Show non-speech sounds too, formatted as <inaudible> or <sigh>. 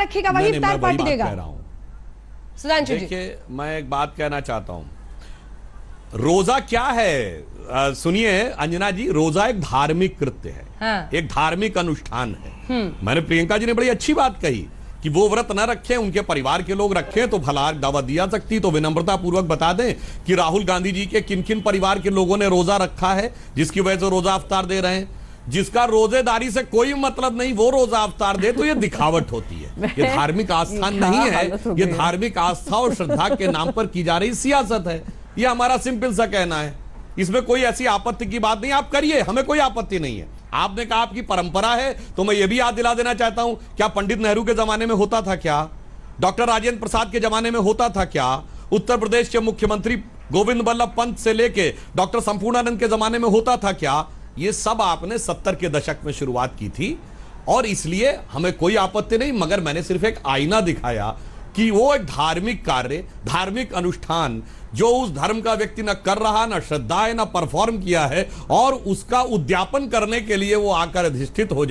रखेगा वही इफ्तार पार्टी देगा सुधांशु जी मैं एक बात कहना चाहता हूं रोजा क्या है सुनिए अंजना जी रोजा एक धार्मिक कृत्य है हाँ। एक धार्मिक अनुष्ठान है हम्म। मैंने प्रियंका जी ने बड़ी अच्छी बात कही कि वो व्रत न रखें उनके परिवार के लोग रखें तो भला दावा दिया सकती तो विनम्रता पूर्वक बता दें कि राहुल गांधी जी के किन किन परिवार के लोगों ने रोजा रखा है जिसकी वजह से रोजा अवतार दे रहे हैं जिसका रोजेदारी से कोई मतलब नहीं वो रोजा अवतार दे तो ये दिखावट होती है <laughs> ये धार्मिक आस्था नहीं है ये धार्मिक आस्था और श्रद्धा के नाम पर की जा रही सियासत है ये हमारा सिंपल सा कहना है इसमें कोई ऐसी आपत्ति की बात नहीं आप करिए हमें कोई आपत्ति नहीं है आपने कहा आपकी परंपरा है तो मैं ये भी याद दिला देना चाहता हूं क्या पंडित नेहरू के जमाने में होता था क्या डॉक्टर राजेंद्र प्रसाद के जमाने में होता था क्या उत्तर प्रदेश के मुख्यमंत्री गोविंद बल्लभ पंत से लेके डॉक्टर संपूर्णानंद के जमाने में होता था क्या ये सब आपने सत्तर के दशक में शुरुआत की थी और इसलिए हमें कोई आपत्ति नहीं मगर मैंने सिर्फ एक आईना दिखाया कि वो एक धार्मिक कार्य धार्मिक अनुष्ठान जो उस धर्म का व्यक्ति न कर रहा ना श्रद्धा है ना परफॉर्म किया है और उसका उद्यापन करने के लिए वो आकर अधिष्ठित हो